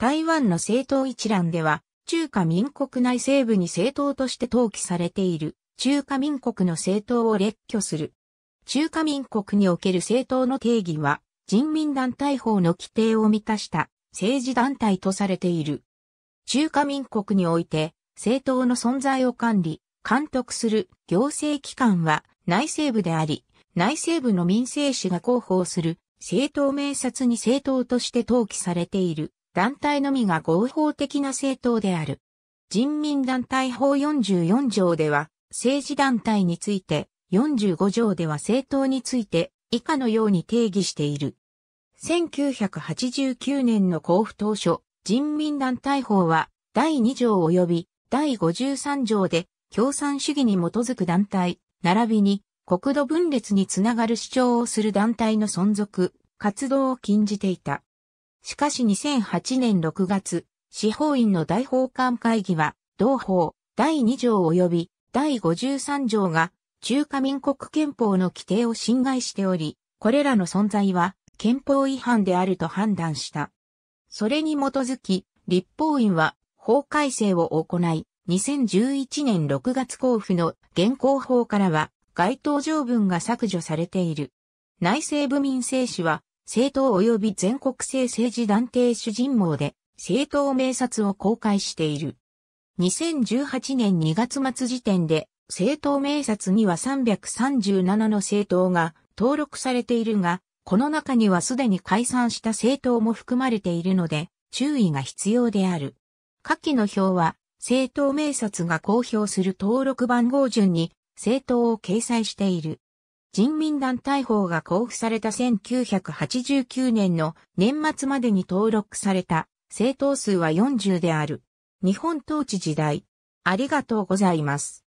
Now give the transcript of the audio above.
台湾の政党一覧では、中華民国内西部に政党として登記されている、中華民国の政党を列挙する。中華民国における政党の定義は、人民団体法の規定を満たした政治団体とされている。中華民国において、政党の存在を管理、監督する行政機関は内政部であり、内政部の民生士が広報する政党名冊に政党として登記されている。団体のみが合法的な政党である。人民団体法44条では、政治団体について、45条では政党について、以下のように定義している。1989年の交付当初、人民団体法は、第2条及び第53条で、共産主義に基づく団体、並びに国土分裂につながる主張をする団体の存続、活動を禁じていた。しかし2008年6月、司法院の大法官会議は、同法第2条及び第53条が中華民国憲法の規定を侵害しており、これらの存在は憲法違反であると判断した。それに基づき、立法院は法改正を行い、2011年6月交付の現行法からは該当条文が削除されている。内政部民政史は政党及び全国性政治団体主人網で政党名札を公開している。2018年2月末時点で政党名札には337の政党が登録されているが、この中にはすでに解散した政党も含まれているので、注意が必要である。下記の表は、政党名札が公表する登録番号順に政党を掲載している。人民団体法が交付された1989年の年末までに登録された政党数は40である。日本統治時代。ありがとうございます。